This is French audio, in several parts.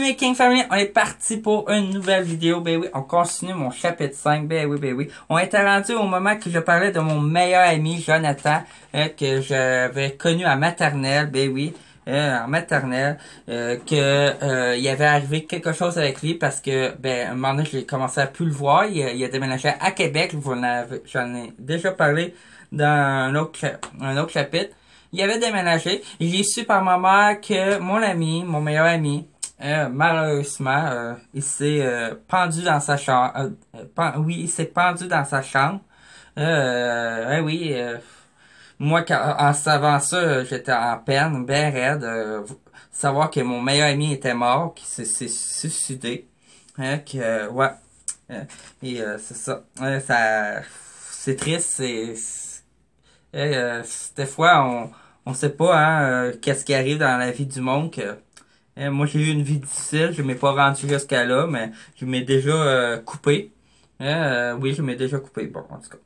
Salut King Family, on est parti pour une nouvelle vidéo. Ben oui, on continue mon chapitre 5. Ben oui, ben oui. On était rendu au moment que je parlais de mon meilleur ami Jonathan, euh, que j'avais connu en maternelle. Ben oui. Euh, en maternelle euh, que il avait arrivé quelque chose avec lui parce que ben un moment donné j'ai commencé à plus le voir il, a déménagé à Québec vous j'en ai déjà parlé dans un autre un autre chapitre il avait déménagé j'ai su par maman que mon ami mon meilleur ami euh, malheureusement, euh, il s'est euh, pendu dans sa chambre. oui, il s'est pendu dans sa chambre. Euh, oui, moi, en savant ça, j'étais en peine, bien raide. savoir que mon meilleur ami était mort, qu'il s'est suicidé. Hein, que, ouais. et c'est ça. ça c'est triste. C'est, des fois, on ne sait pas hein, qu'est-ce qui arrive dans la vie du monde que euh, moi, j'ai eu une vie difficile. Je ne m'ai pas rendu jusqu'à là, mais je m'ai déjà euh, coupé. Euh, oui, je m'ai déjà coupé. Bon, en tout cas.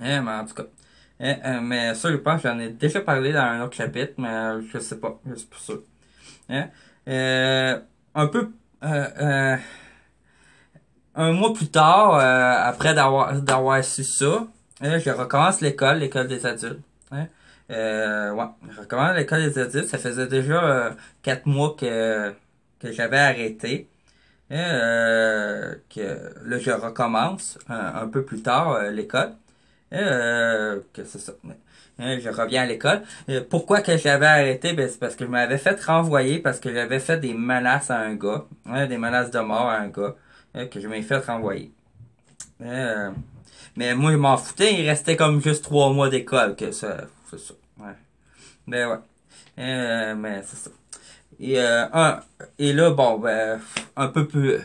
mais en tout ça, je pense j'en ai déjà parlé dans un autre chapitre, mais je sais pas. Je suis pas sûr. Hein? un peu... un mois plus tard, après d'avoir su ça, je recommence l'école, l'école des adultes. Hein? Euh, ouais, je recommande l'école des adultes. Ça faisait déjà euh, quatre mois que, que j'avais arrêté. Euh, que là, je recommence euh, un, peu plus tard l'école. que c'est ça. je reviens à l'école. pourquoi que j'avais arrêté? Ben, c'est parce que je m'avais fait renvoyer parce que j'avais fait des menaces à un gars. des menaces de mort à un gars. que je m'ai fait renvoyer. mais moi, je m'en foutais. Il restait comme juste trois mois d'école. que ça c'est ça. Ouais. Ben ouais. Euh, mais c'est ça. Et, euh, et là, bon, ben, un peu plus.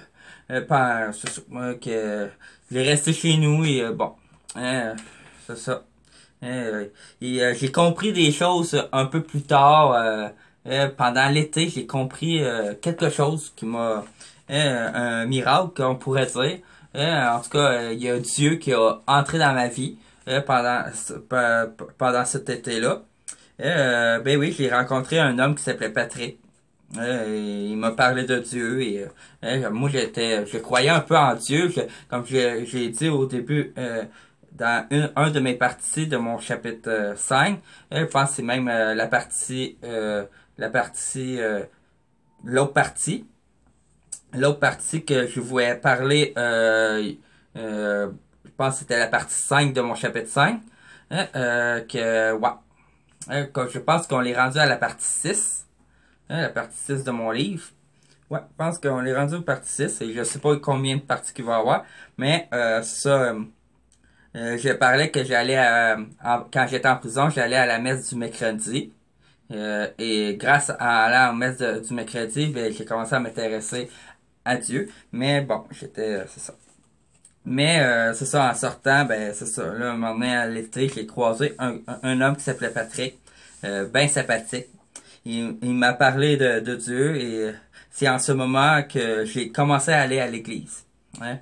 Euh, c'est que, il resté chez nous et euh, bon. Hein, c'est ça. Hein, et j'ai compris des choses un peu plus tard. pendant l'été, j'ai compris quelque chose qui m'a. Hein, un miracle, qu'on pourrait dire. en tout cas, il y a Dieu qui a entré dans ma vie. Euh, pendant, pendant cet été-là. Euh, ben oui, j'ai rencontré un homme qui s'appelait Patrick. Euh, il m'a parlé de Dieu et moi j'étais je croyais un peu en Dieu comme j'ai dit au début dans un de mes parties de mon chapitre 5 je pense c'est même la partie la partie l'autre partie l'autre partie que je voulais parler je pense que c'était la partie 5 de mon chapitre 5. Hein, euh, que, ouais. Hein, je pense qu'on l'est rendu à la partie 6. Hein, la partie 6 de mon livre. Ouais, je pense qu'on l'est rendu à la partie 6 et je sais pas combien de parties qu'il va y avoir. Mais euh, ça, euh, euh je parlais que j'allais, euh, quand j'étais en prison, j'allais à la messe du mercredi. Euh, et grâce à la messe du mercredi, ben, j'ai commencé à m'intéresser à Dieu. Mais bon, j'étais, c'est ça. Mais euh, c'est ça, en sortant, ben c'est ça. Là, un moment donné, à l'été, j'ai croisé un, homme qui s'appelait Patrick, euh, bien sympathique. Il, m'a parlé de, Dieu et c'est en ce moment que j'ai commencé à aller à l'église. Hein.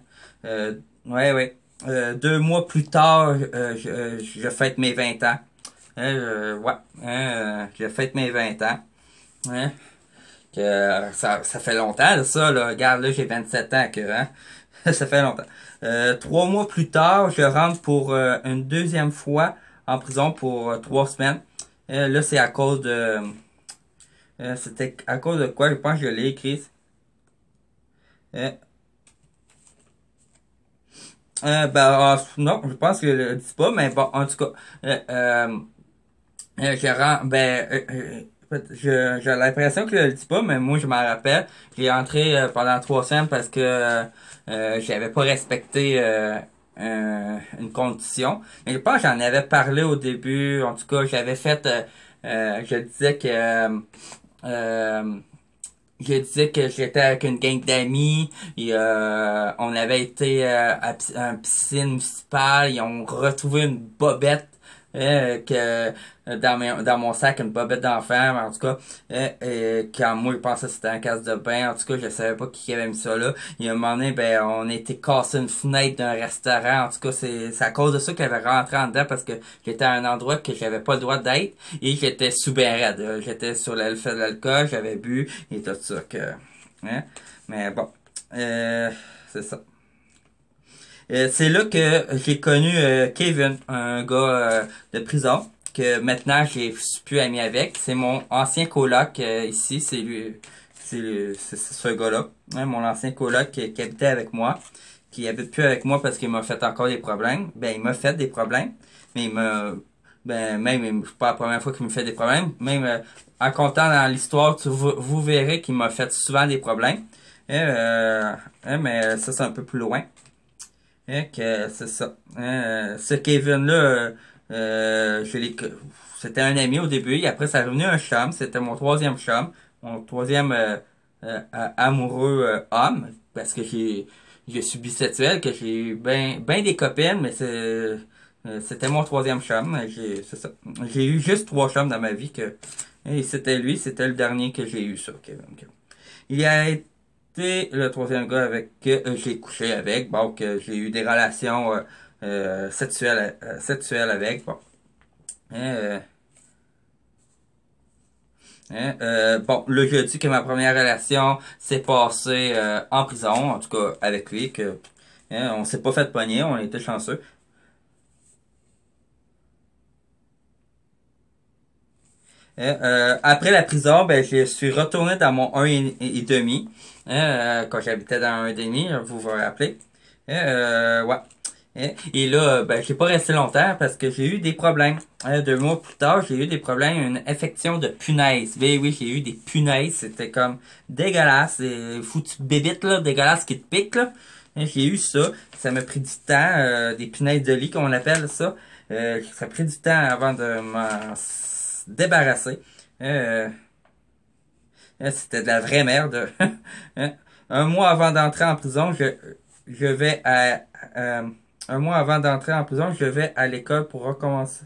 Euh, ouais, ouais. Euh, deux mois plus tard, euh, je, je, fête mes 20 ans. Hein, ouais, hein, je fête mes 20 ans. Hein. ça, fait longtemps, ça, là. Regarde, là, j'ai 27 ans que... Hein? ça fait longtemps. Euh, trois mois plus tard, je rentre pour euh, une deuxième fois en prison pour euh, trois semaines. là, c'est à cause de... C'était à cause de quoi? Je pense que je l'ai écrit. ben, ah, non, je pense que je le dis pas, mais bon, en tout cas, je rentre, ben, j'ai l'impression que je le dis pas, mais moi je m'en rappelle. J'ai entré euh, pendant trois semaines parce que euh, euh j'avais pas respecté euh, une condition. Mais je pense que j'en avais parlé au début. En tout cas, j'avais fait je disais que je disais que j'étais avec une gang d'amis et on avait été à, une piscine municipale et ont retrouvé une bobette eh, que euh, dans, mes, dans mon sac une bobette d'enfer en tout cas, et eh, euh, quand moi je pensais que c'était un casse de bain, en tout cas je savais pas qui avait mis ça là. Il y a un moment donné, ben, on était cassé une fenêtre d'un restaurant, en tout cas c'est, à cause de ça qu'elle avait rentré en dedans parce que j'étais à un endroit que j'avais pas le droit d'être et j'étais sous ben J'étais sur de l'alcool, j'avais bu et tout ça que... Hein. Mais bon, euh, c'est ça. Euh, c'est là que j'ai connu euh, Kevin, un gars euh, de prison que maintenant j'ai suis plus ami avec. C'est mon ancien coloc ici, c'est lui, c'est ce gars-là, hein, mon ancien coloc qui, habitait avec moi, qui habite plus avec moi parce qu'il m'a fait encore des problèmes. Ben il m'a fait des problèmes, mais il m'a ben même pas la première fois qu'il me fait des problèmes, même en comptant dans l'histoire, vous, verrez qu'il m'a fait souvent des problèmes. Hein, mais ça, c'est un peu plus loin. Hein, que c'est ça. Hein, ce Kevin-là, euh, euh c'était un ami au début, et après ça est devenu un chum. C'était mon troisième chum, mon troisième euh, euh, amoureux homme, parce que j'ai subi cette bisexuel, que j'ai ben, ben des copines, mais c'est c'était mon troisième chum. J'ai eu juste trois chums dans ma vie que et c'était lui, c'était le dernier que j'ai eu ça, Kevin. Il a été c'est le troisième gars avec que euh, j'ai couché avec, bon, que j'ai eu des relations euh, euh, sexuelles, sexuelles avec, bon. Hein, hein, euh, bon, le jeudi que ma première relation s'est passée en prison, en tout cas avec lui, que hein, on s'est pas fait pogner, on était chanceux. Hein, euh, après la prison, ben, je suis retourné dans mon 1 et, demi. Hein, euh, quand j'habitais dans un demi, hein, vous vous rappelez. Euh, ouais. Et là, ben, j'ai pas resté longtemps parce que j'ai eu des problèmes. deux mois plus tard, j'ai eu des problèmes, une infection de punaise Ben oui, j'ai eu des punaises. C'était comme dégueulasse, et foutu bébite, là, dégueulasse qui te pique, là. J'ai eu ça. Ça m'a pris du temps, euh, des punaises de lit, qu'on appelle ça. ça a pris du temps avant de m'en débarrassé débarrasser. Euh, euh, c'était de la vraie merde. Euh, un mois avant d'entrer en prison, je, vais à, un mois avant d'entrer en prison, je vais à l'école pour recommencer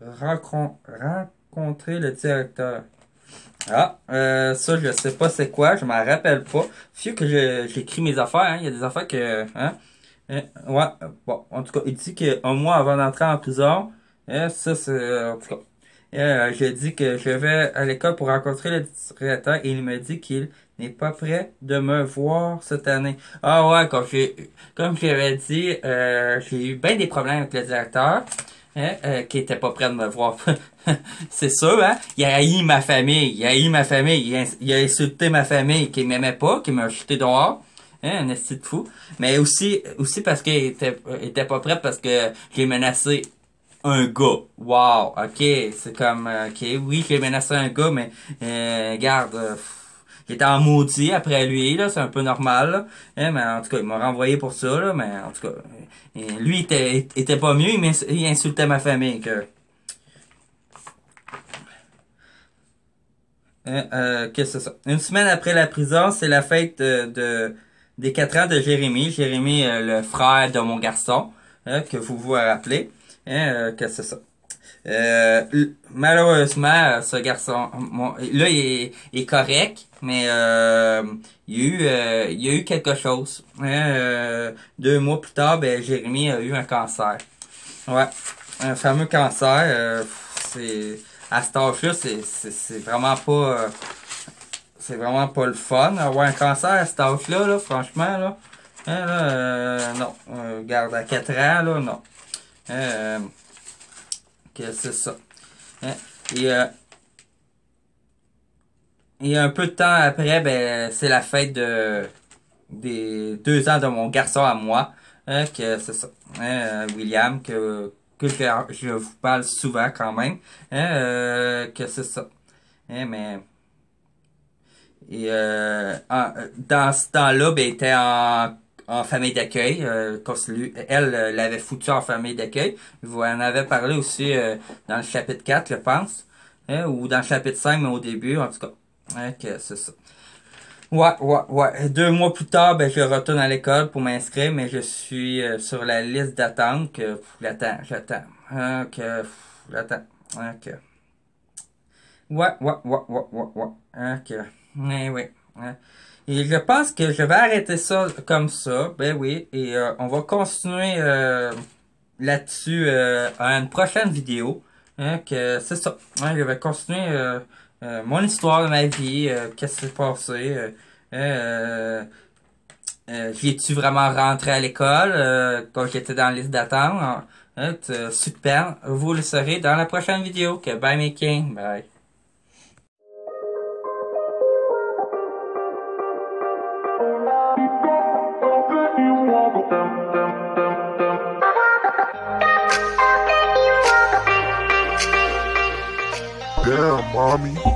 rencontrer le directeur. Ah, ça, je sais pas c'est quoi, je m'en rappelle pas. sûr que j'écris mes affaires, hein, il y a des affaires que... Hein, ouais, bon, en tout cas, il dit qu'un mois avant d'entrer en prison, ça c'est... En euh, je dis que je vais à l'école pour rencontrer le directeur et il me dit qu'il n'est pas prêt de me voir cette année. Ah ouais, comme j'ai, comme j'avais dit, euh, j'ai eu bien des problèmes avec le directeur. Hein, euh, qui était pas prêt de me voir. c'est sûr, hein? Il a haï ma famille, il a haï ma famille, il a, insulté ma famille qui m'aimait pas, qui m'a jeté dehors. Hein, un esti de fou. Mais aussi, aussi parce qu'il était, euh, était pas prêt parce que j'ai menacé un gars. Wow, ok, c'est comme, euh, ok, oui, j'ai menacé un gars, mais euh, garde, euh, il était en maudit après lui, là, c'est un peu normal, eh, mais en tout cas, il m'a renvoyé pour ça, là, mais en tout cas, euh, lui, il était, pas mieux, il insultait ma famille, que... Eh, ça? Une semaine après la prison, c'est la fête de, des 4 ans de Jérémy. Jérémy, le frère de mon garçon, hein, que vous vous rappelez. Hein, euh, que c'est ça. Euh, malheureusement, ce garçon, là, il est, correct, mais euh, il, y a eu, il y a eu quelque chose. Hein, deux mois plus tard, ben, Jérémy a eu un cancer. Ouais, un fameux cancer. c'est à cet âge-là, c'est vraiment pas... c'est vraiment pas le fun. Avoir un cancer à cet âge-là, franchement, là... Hein, non, garde à quatre ans, là, non. Euh, que c'est ça. et, hein? et un peu de temps après, ben, c'est la fête de, des deux ans de mon garçon à moi. Hein, que c'est ça. Hein, euh, William, que, que je vous parle souvent quand même. Euh, que c'est ça. Hein, mais. Et dans ce temps-là, ben, il était en en famille d'accueil. Euh, elle euh, l'avait foutu en famille d'accueil. Vous en avez parlé aussi euh, dans le chapitre 4, je pense. Hein, ou dans le chapitre 5, mais au début, en tout cas. Ok, hein, c'est ça. Ouais, ouais, ouais. Deux mois plus tard, ben, je retourne à l'école pour m'inscrire, mais je suis euh, sur la liste d'attente que j'attends, j'attends. Ok, hein, j'attends. Ok. Ouais, ouais, ouais, ouais, ouais, ouais. Ok. Eh oui. ouais. Et je pense que je vais arrêter ça comme ça. Ben oui. Et euh, on va continuer euh, là-dessus euh, à une prochaine vidéo. Hein, que c'est ça. je vais continuer mon histoire de ma vie. Qu'est-ce qui s'est passé. J'ai-tu vraiment rentré à l'école quand j'étais dans la liste d'attente? Hein, super. Vous le saurez dans la prochaine vidéo. Que bye making. Bye. Army.